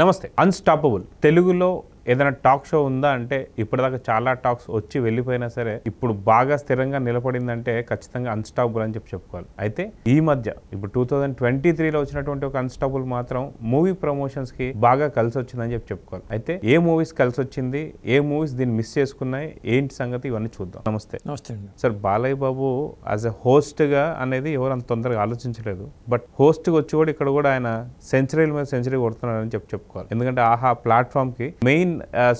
నమస్తే అన్స్టాపబుల్ తెలుగులో ఏదైనా టాక్ షో ఉందా అంటే ఇప్పటిదాకా చాలా టాక్స్ వచ్చి వెళ్ళిపోయినా సరే ఇప్పుడు బాగా స్థిరంగా నిలబడిందంటే ఖచ్చితంగా అన్స్టాపుల్ అని చెప్పి చెప్పుకోవాలి అయితే ఈ మధ్య ఇప్పుడు టూ థౌజండ్ ట్వంటీ త్రీలో వచ్చినటువంటి ఒక అన్స్టాపుల్ మాత్రం మూవీ ప్రమోషన్స్కి బాగా కలిసి వచ్చిందని చెప్పి చెప్పుకోవాలి అయితే ఏ మూవీస్ కలిసి వచ్చింది ఏ మూవీస్ దీన్ని మిస్ చేసుకున్నాయి ఏంటి సంగతి ఇవన్నీ చూద్దాం నమస్తే నమస్తే sir Balayya Babu as a హోస్ట్గా అనేది ఎవరు అంత తొందరగా ఆలోచించలేదు బట్ హోస్ట్గా వచ్చి కూడా ఇక్కడ కూడా ఆయన సెంచరీల మీద సెంచరీ కొడుతున్నారని చెప్పి చెప్పుకోవాలి ఎందుకంటే ఆహా ప్లాట్ఫామ్కి మెయిన్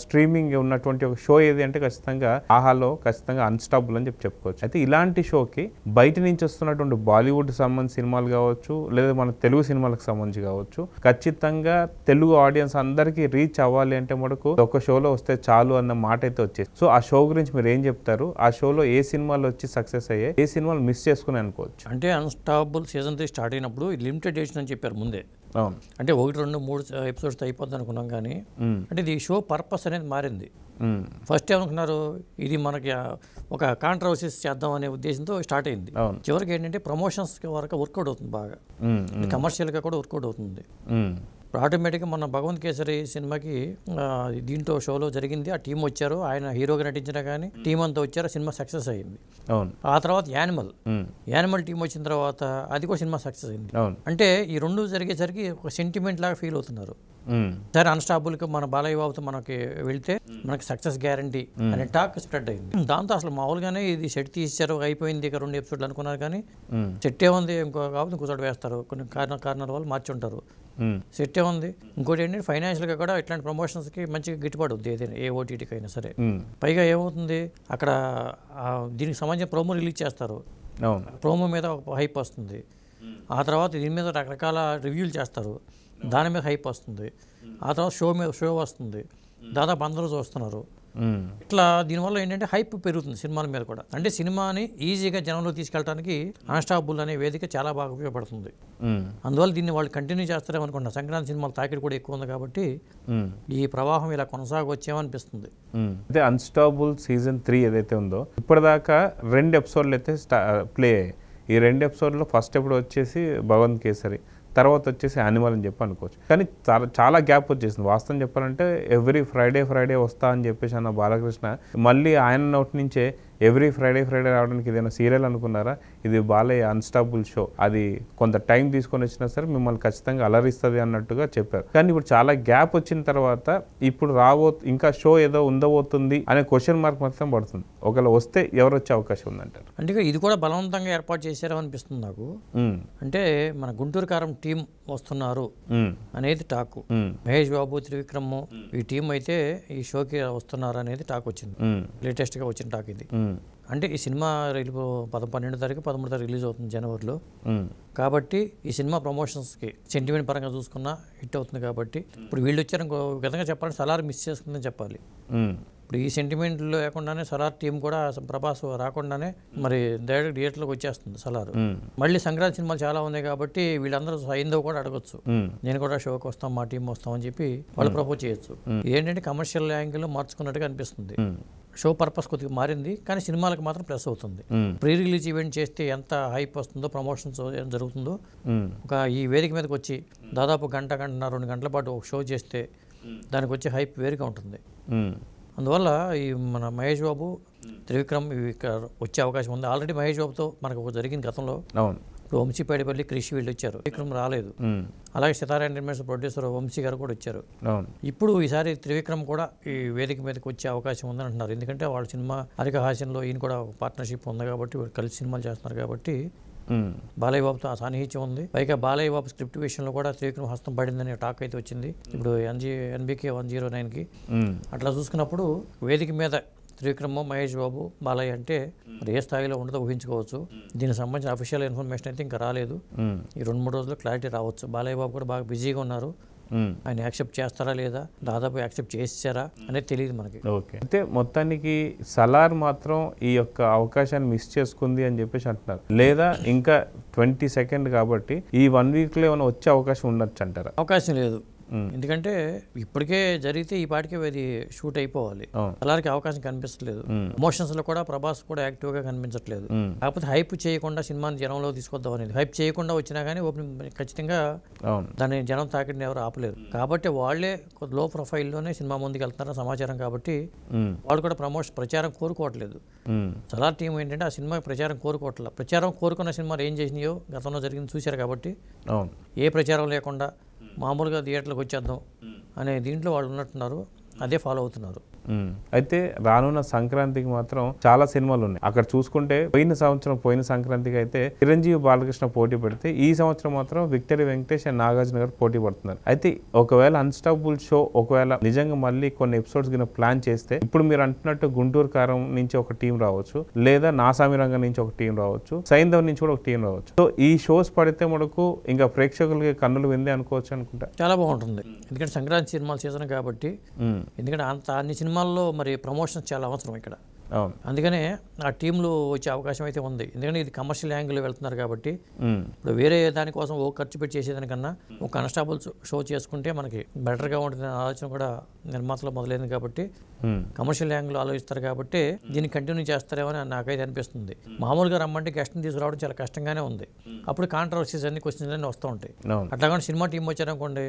స్ట్రీమింగ్ ఉన్నటువంటి ఒక షో ఏది అంటే ఖచ్చితంగా ఆహాలో ఖచ్చితంగా అన్స్టాపుల్ అని చెప్పి చెప్పుకోవచ్చు అయితే ఇలాంటి షోకి బయట నుంచి వస్తున్నటువంటి బాలీవుడ్ సంబంధించిన సినిమాలు కావచ్చు లేదా మన తెలుగు సినిమాలకు సంబంధించి కావచ్చు ఖచ్చితంగా తెలుగు ఆడియన్స్ అందరికీ రీచ్ అవ్వాలి అంటే మనకు ఒక షోలో వస్తే చాలు అన్న మాట అయితే వచ్చేది సో ఆ షో గురించి మీరు ఏం చెప్తారు ఆ షోలో ఏ సినిమాలు వచ్చి సక్సెస్ అయ్యాయి ఏ సినిమాలు మిస్ చేసుకుని అనుకోవచ్చు అంటే అన్స్టాపుల్ సీజన్ త్రీ స్టార్ట్ అయినప్పుడు లిమిటెడ్ ఎడిషన్ అని చెప్పారు ముందే అంటే ఒకటి రెండు మూడు ఎపిసోడ్స్ అయిపోద్ది అనుకున్నాం కానీ అంటే ఇది షో పర్పస్ అనేది మారింది ఫస్ట్ ఏమనుకున్నారు ఇది మనకి ఒక కాంట్రవర్సీస్ చేద్దాం అనే ఉద్దేశంతో స్టార్ట్ అయింది చివరికి ఏంటంటే ప్రమోషన్స్ వరకు వర్కౌట్ అవుతుంది బాగా కమర్షియల్గా కూడా వర్కౌట్ అవుతుంది ఇప్పుడు ఆటోమేటిక్గా మొన్న భగవంత్ కేసరి సినిమాకి దీంతో షోలో జరిగింది ఆ టీం వచ్చారు ఆయన హీరోగా నటించినా కానీ టీం అంతా వచ్చారు సినిమా సక్సెస్ అయింది అవును ఆ తర్వాత యానిమల్ యానిమల్ టీం వచ్చిన తర్వాత అది కూడా సినిమా సక్సెస్ అయింది అంటే ఈ రెండు జరిగేసరికి ఒక సెంటిమెంట్ లాగా ఫీల్ అవుతున్నారు సరే అన్స్టాబుల్కి మన బాలయ్య బాబుతో మనకి వెళ్తే మనకి సక్సెస్ గ్యారంటీ అనే టాక్ స్ప్రెడ్ అయింది దాంతో అసలు మామూలుగానే ఇది సెట్ తీసారు అయిపోయింది ఇక రెండు ఎపిసోడ్లు అనుకున్నారు కానీ సెట్ ఏముంది ఇంకో కాబట్టి ఇంకో చోట వేస్తారు కొన్ని కారణ కారణాల వల్ల మార్చి ఉంటారు Hmm. సెట్టే ఉంది ఇంకోటి ఏంటంటే ఫైనాన్షియల్గా కూడా ఇట్లాంటి ప్రమోషన్స్కి మంచిగా గిట్టుబాటు ఉంది ఏదైనా ఏ ఓటీటీకి అయినా సరే hmm. పైగా ఏమవుతుంది అక్కడ దీనికి సంబంధించిన ప్రోమో రిలీజ్ చేస్తారు ప్రోమో మీద ఒక హైప్ వస్తుంది hmm. ఆ తర్వాత దీని మీద రకరకాల రివ్యూలు చేస్తారు దాని మీద హైప్ వస్తుంది ఆ తర్వాత షో మీద షో వస్తుంది దాదాపు అందరూ చూస్తున్నారు ఇట్లా దీనివల్ల ఏంటంటే హైప్ పెరుగుతుంది సినిమాల మీద కూడా అంటే సినిమాని ఈజీగా జనంలో తీసుకెళ్ళడానికి అన్స్టాపుల్ అనే వేదిక చాలా బాగా ఉపయోగపడుతుంది అందువల్ల దీన్ని వాళ్ళు కంటిన్యూ చేస్తారేమో సంక్రాంతి సినిమాల తాకిడి కూడా ఎక్కువ ఉంది కాబట్టి ఈ ప్రవాహం ఇలా కొనసాగొచ్చేమనిపిస్తుంది అదే అన్స్టాపుల్ సీజన్ త్రీ ఏదైతే ఉందో ఇప్పటిదాకా రెండు ఎపిసోడ్లు అయితే ప్లే ఈ రెండు ఎపిసోడ్లో ఫస్ట్ ఎప్పుడు వచ్చేసి భగవంత్ కేసరి తర్వాత వచ్చేసి యానిమల్ అని చెప్పి అనుకోవచ్చు కానీ చాలా చాలా గ్యాప్ వచ్చేసింది వాస్తవం చెప్పాలంటే ఎవ్రీ ఫ్రైడే ఫ్రైడే వస్తా అని చెప్పేసి అన్న బాలకృష్ణ మళ్ళీ ఆయన నోటి నుంచే ఎవ్రీ ఫ్రైడే ఫ్రైడే రావడానికి ఏదైనా సీరియల్ అనుకున్నారా ఇది బాలయ్య అన్స్టాపుల్ షో అది కొంత టైం తీసుకొని వచ్చినా సరే మిమ్మల్ని ఖచ్చితంగా అలరిస్తుంది అన్నట్టుగా చెప్పారు కానీ ఇప్పుడు చాలా గ్యాప్ వచ్చిన తర్వాత ఇప్పుడు రాబో ఇంకా షో ఏదో ఉండబోతుంది అనే క్వశ్చన్ మార్క్ మాత్రం పడుతుంది ఒకవేళ వస్తే ఎవరు వచ్చే అవకాశం ఉందంటారు అంటే ఇది కూడా బలవంతంగా ఏర్పాటు చేశారు అనిపిస్తుంది నాకు అంటే మన గుంటూరు కారం టీం వస్తున్నారు అనేది టాక్ మహేష్ బాబు త్రివిక్రమ్ ఈ టీం అయితే ఈ షోకి వస్తున్నారు అనేది టాక్ వచ్చింది లేటెస్ట్ గా వచ్చిన టాక్ ఇది అంటే ఈ సినిమా పద పన్నెండు తారీఖు పదమూడు తారీఖు రిలీజ్ అవుతుంది జనవరిలో కాబట్టి ఈ సినిమా ప్రమోషన్స్కి సెంటిమెంట్ పరంగా చూసుకున్నా హిట్ అవుతుంది కాబట్టి ఇప్పుడు వీళ్ళు వచ్చారు ఇంకో విధంగా చెప్పాలంటే సలార్ మిస్ చేసుకుందని చెప్పాలి ఇప్పుడు ఈ సెంటిమెంట్ లేకుండానే సలార్ టీం కూడా ప్రభాస్ రాకుండానే మరి డైరెక్ట్ థియేటర్లోకి వచ్చేస్తుంది సలార్ మళ్ళీ సంక్రాంతి సినిమాలు చాలా ఉన్నాయి కాబట్టి వీళ్ళందరూ హైందో కూడా అడగొచ్చు నేను కూడా షోకి వస్తాం మా టీం వస్తాం అని చెప్పి వాళ్ళు ప్రపోజ్ చేయొచ్చు ఏంటంటే కమర్షియల్ యాంగిల్లో మార్చుకున్నట్టుగా అనిపిస్తుంది షో పర్పస్ కొద్దిగా మారింది కానీ సినిమాలకు మాత్రం ప్లస్ అవుతుంది ప్రీ రిలీజ్ ఈవెంట్ చేస్తే ఎంత హైప్ వస్తుందో ప్రమోషన్స్ జరుగుతుందో ఒక ఈ వేదిక మీదకి వచ్చి దాదాపు గంట గంట రెండు గంటల పాటు ఒక షో చేస్తే దానికి వచ్చే హైప్ వేరుగా ఉంటుంది అందువల్ల ఈ మన మహేష్ బాబు త్రివిక్రమ్ ఇవి వచ్చే అవకాశం ఉంది ఆల్రెడీ మహేష్ బాబుతో మనకు ఒక జరిగింది గతంలో అవును వంశీ వంశీపేడిపల్లి కృషి వీళ్ళు వచ్చారు త్రివిక్రమ్ రాలేదు అలాగే సితారా ఎంటర్టైన్మెంట్స్ ప్రొడ్యూసర్ వంశీ గారు కూడా వచ్చారు ఇప్పుడు ఈసారి త్రివిక్రమ్ కూడా ఈ వేదిక మీదకి వచ్చే అవకాశం ఉందని అంటున్నారు ఎందుకంటే వాళ్ళ సినిమా హరిక హాస్యంలో ఈయన కూడా పార్ట్నర్షిప్ ఉంది కాబట్టి కలిసి సినిమాలు చేస్తున్నారు కాబట్టి బాలయ్య బాబుతో ఆ సాన్నిహిత్యం ఉంది పైగా బాలయ్య బాబు స్క్రిప్ట్ విషయంలో కూడా త్రివిక్రమ్ హస్తం పడిందని టాక్ అయితే వచ్చింది ఇప్పుడు ఎన్జీ ఎన్బికే వన్ జీరో నైన్కి అట్లా చూసుకున్నప్పుడు వేదిక మీద త్రివిక్రమ్ మహేష్ బాబు బాలయ్య అంటే మరి ఏ స్థాయిలో ఉండదో ఊహించుకోవచ్చు దీనికి సంబంధించిన అఫీషియల్ ఇన్ఫర్మేషన్ అయితే ఇంకా రాలేదు ఈ రెండు మూడు రోజుల్లో క్లారిటీ రావచ్చు బాలయ్య బాబు కూడా బాగా బిజీగా ఉన్నారు ఆయన యాక్సెప్ట్ చేస్తారా లేదా దాదాపు యాక్సెప్ట్ చేస్తారా అనేది తెలియదు మనకి ఓకే అంటే మొత్తానికి సలార్ మాత్రం ఈ యొక్క అవకాశాన్ని మిస్ చేసుకుంది అని చెప్పేసి అంటున్నారు లేదా ఇంకా ట్వంటీ సెకండ్ కాబట్టి ఈ వన్ వీక్లో ఏమైనా వచ్చే అవకాశం ఉండొచ్చు అంటారా అవకాశం లేదు ఎందుకంటే ఇప్పటికే జరిగితే ఈ పాటికే అది షూట్ అయిపోవాలి అలాగే అవకాశం కనిపించట్లేదు మోషన్స్ లో కూడా ప్రభాస్ కూడా యాక్టివ్ గా కనిపించట్లేదు కాకపోతే హైప్ చేయకుండా సినిమాని జనంలో తీసుకొద్దాం అనేది హైప్ చేయకుండా వచ్చినా కానీ ఓపెనింగ్ ఖచ్చితంగా దాని జనం తాకిడిని ఎవరు ఆపలేదు కాబట్టి వాళ్లే లో ప్రొఫైల్లోనే సినిమా ముందుకు వెళ్తున్నారని సమాచారం కాబట్టి వాళ్ళు కూడా ప్రమోషన్ ప్రచారం కోరుకోవట్లేదు చాలా టీం ఏంటంటే ఆ సినిమా ప్రచారం కోరుకోవట్లేదు ప్రచారం కోరుకున్న సినిమాలు ఏం చేసినాయో గతంలో జరిగింది చూశారు కాబట్టి ఏ ప్రచారం లేకుండా మామూలుగా థియేటర్లకు వచ్చేద్దాం అనే దీంట్లో వాళ్ళు ఉన్నట్టున్నారు అదే ఫాలో అవుతున్నారు అయితే రానున్న సంక్రాంతికి మాత్రం చాలా సినిమాలు ఉన్నాయి అక్కడ చూసుకుంటే పోయిన సంవత్సరం పోయిన సంక్రాంతికి అయితే చిరంజీవి బాలకృష్ణ పోటీ పెడితే ఈ సంవత్సరం మాత్రం విక్టరీ వెంకటేష్ అండ్ నాగార్జున గారు పోటీ పడుతున్నారు అయితే ఒకవేళ అన్స్టాపుల్ షో ఒకవేళ నిజంగా మళ్ళీ కొన్ని ఎపిసోడ్స్ కింద ప్లాన్ చేస్తే ఇప్పుడు మీరు అంటున్నట్టు గుంటూరు కారం నుంచి ఒక టీం రావచ్చు లేదా నాసామి రంగం నుంచి ఒక టీం రావచ్చు సైంధవ్ నుంచి కూడా ఒక టీం రావచ్చు సో ఈ షోస్ పడితే మనకు ఇంకా ప్రేక్షకులకి కన్నులు విందే అనుకోవచ్చు అనుకుంటా చాలా బాగుంటుంది ఎందుకంటే సంక్రాంతి సినిమాలు సీజన్ కాబట్టి ఎందుకంటే అంత అన్ని సినిమా సినిమాల్లో మరి ప్రమోషన్ చాలా అవసరం ఇక్కడ అందుకనే ఆ టీంలో వచ్చే అవకాశం అయితే ఉంది ఎందుకంటే ఇది కమర్షియల్ యాంగిల్ వెళ్తున్నారు కాబట్టి ఇప్పుడు వేరే దానికోసం ఓ ఖర్చు పెట్టి చేసేదానికన్నా ఒక కానిస్టాబుల్ షో చేసుకుంటే మనకి బెటర్గా ఉంటుంది అనే ఆలోచన కూడా నిర్మాతలో మొదలైంది కాబట్టి కమర్షియల్ యాంగిల్ ఆలోచిస్తారు కాబట్టి దీన్ని కంటిన్యూ చేస్తారేమో అని నాకైతే అనిపిస్తుంది మామూలుగా రమ్మంటే గెస్ట్ని తీసుకురావడం చాలా కష్టంగానే ఉంది అప్పుడు కాంట్రవర్సీస్ అన్ని క్వశ్చన్స్ అన్ని వస్తూ ఉంటాయి అట్లాగని సినిమా టీం వచ్చారనుకోండి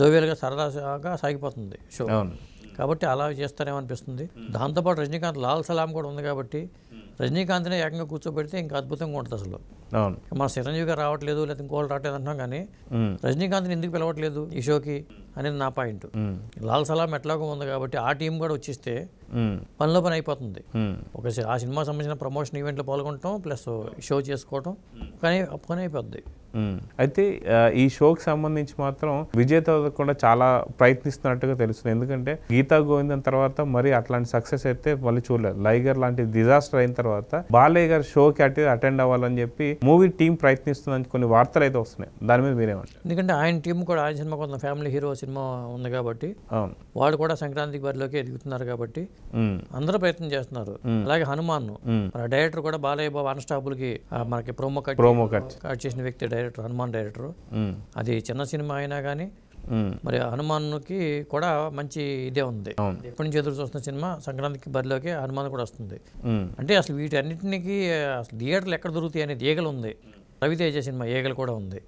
జోవియల్గా సరదాగా సాగిపోతుంది షో కాబట్టి అలా చేస్తారేమో అనిపిస్తుంది దాంతోపాటు రజనీకాంత్ లాల్ సలాం కూడా ఉంది కాబట్టి రజనీకాంత్నే ఏకంగా కూర్చోబెడితే ఇంకా అద్భుతంగా ఉంటుంది అసలు మన చిరంజీవి గారు రావట్లేదు లేదా ఇంకోళ్ళు రావట్లేదు అంటున్నాం కానీ రజనీకాంత్ని ఎందుకు పిలవట్లేదు ఈ షోకి అనేది నా పాయింట్ లాల్ సలాం ఎట్లాగో ఉంది కాబట్టి ఆ టీం కూడా వచ్చేస్తే పనిలో పని అయిపోతుంది ఒక ఆ సినిమా సంబంధించిన ప్రమోషన్ ఈవెంట్లో పాల్గొనటం ప్లస్ షో చేసుకోవటం కానీ పని అయిపోతుంది అయితే ఈ షోకి సంబంధించి మాత్రం విజేత కూడా చాలా ప్రయత్నిస్తున్నట్టుగా తెలుస్తుంది ఎందుకంటే గీతా గోవిందం తర్వాత మరి అట్లాంటి సక్సెస్ అయితే మళ్ళీ చూడలేదు లైగర్ లాంటి డిజాస్టర్ అయిన తర్వాత బాలయ్య గారు షోకి అటెండ్ అవ్వాలని చెప్పి మూవీ టీం ప్రయత్నిస్తుందని కొన్ని వార్తలు అయితే వస్తున్నాయి దాని మీద మీరేమంటారు ఎందుకంటే ఆయన టీం కూడా ఆయన సినిమా కొంత ఫ్యామిలీ హీరో సినిమా ఉంది కాబట్టి వాళ్ళు కూడా సంక్రాంతి బరిలోకి ఎదుగుతున్నారు కాబట్టి అందరూ ప్రయత్నం చేస్తున్నారు అలాగే హనుమాన్ డైరెక్టర్ కూడా బాలయ్య బాబు అన్స్టాపుల్ కి మనకి promo cut promo cut cut చేసిన వ్యక్తి డైరెక్టర్ హనుమాన్ డైరెక్టర్ అది చిన్న సినిమా అయినా కానీ మరి హనుమాన్కి కూడా మంచి ఇదే ఉంది ఎప్పటి నుంచి ఎదురు చూస్తున్న సినిమా సంక్రాంతికి బరిలోకి హనుమాన్ కూడా వస్తుంది అంటే అసలు వీటన్నిటికీ అసలు థియేటర్లు ఎక్కడ దొరుకుతాయి అనేది ఏగలు ఉంది రవితేజ సినిమా ఏగలు కూడా ఉంది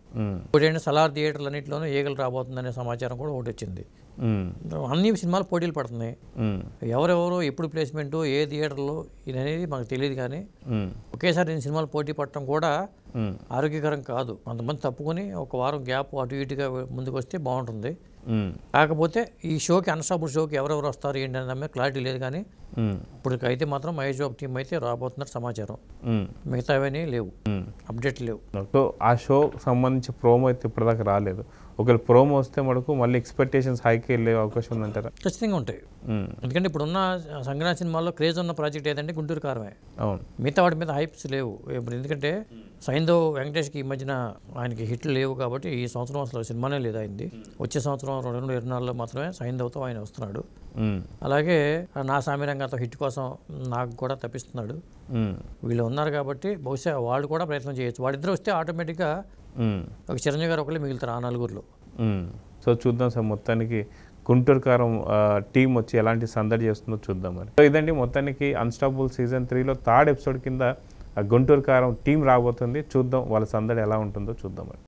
ఇప్పుడు సలార్ థియేటర్లు అన్నింటిలోనూ ఏగలు రాబోతుందనే సమాచారం కూడా ఒకటి వచ్చింది అన్ని సినిమాలు పోటీలు పడుతున్నాయి ఎవరెవరు ఎప్పుడు ప్లేస్మెంట్ ఏ థియేటర్లో ఇది అనేది మాకు తెలియదు కానీ ఒకేసారి నేను సినిమాలు పోటీ పడటం కూడా ఆరోగ్యకరం కాదు కొంతమంది తప్పుకొని ఒక వారం గ్యాప్ అటు ఇటుగా ముందుకు వస్తే బాగుంటుంది కాకపోతే ఈ షోకి అన్సాపుల్ షోకి ఎవరెవరు వస్తారు ఏంటి అనే క్లారిటీ లేదు కానీ ఇప్పుడు అయితే మాత్రం మహేష్ బాబు టీం అయితే రాబోతున్నారు సమాచారం మిగతావని లేవు అప్డేట్ లేవు సో ఆ షో సంబంధించి ప్రోమో అయితే ఇప్పటిదాకా రాలేదు ఒకవేళ ప్రోమో వస్తే మనకు మళ్ళీ ఎక్స్పెక్టేషన్స్ హైకి వెళ్ళే అవకాశం ఉందంటారా ఖచ్చితంగా ఉంటాయి ఎందుకంటే ఇప్పుడున్న సంగ్రహ సినిమాలో క్రేజ్ ఉన్న ప్రాజెక్ట్ ఏదంటే గుంటూరు కారమే అవును మిగతా వాటి మీద హైప్స్ లేవు ఇప్పుడు ఎందుకంటే సైంధవ్ వెంకటేష్కి ఈ మధ్యన ఆయనకి హిట్లు లేవు కాబట్టి ఈ సంవత్సరం అసలు సినిమానే లేదా అయింది hmm. వచ్చే సంవత్సరం రెండు రెండు ఇరవై నాలుగులో మాత్రమే సైంధవ్తో ఆయన వస్తున్నాడు hmm. అలాగే నా సామిరంగతో హిట్ కోసం నాకు కూడా తప్పిస్తున్నాడు hmm. వీళ్ళు ఉన్నారు కాబట్టి బహుశా వాళ్ళు కూడా ప్రయత్నం చేయొచ్చు వాళ్ళిద్దరు వస్తే ఆటోమేటిక్గా ఒక చిరంజీవి గారు ఒకళ్ళు మిగులుతారు ఆ నలుగురులో సో చూద్దాం సార్ మొత్తానికి గుంటూరు కారం టీం వచ్చి ఎలాంటి సందడి చేస్తుందో చూద్దాం మరి సో ఇదండి మొత్తానికి అన్స్టాపుల్ సీజన్ త్రీలో థర్డ్ ఎపిసోడ్ కింద గుంటూరు కారం టీం రాబోతుంది చూద్దాం వాళ్ళ సందడి ఎలా ఉంటుందో చూద్దాం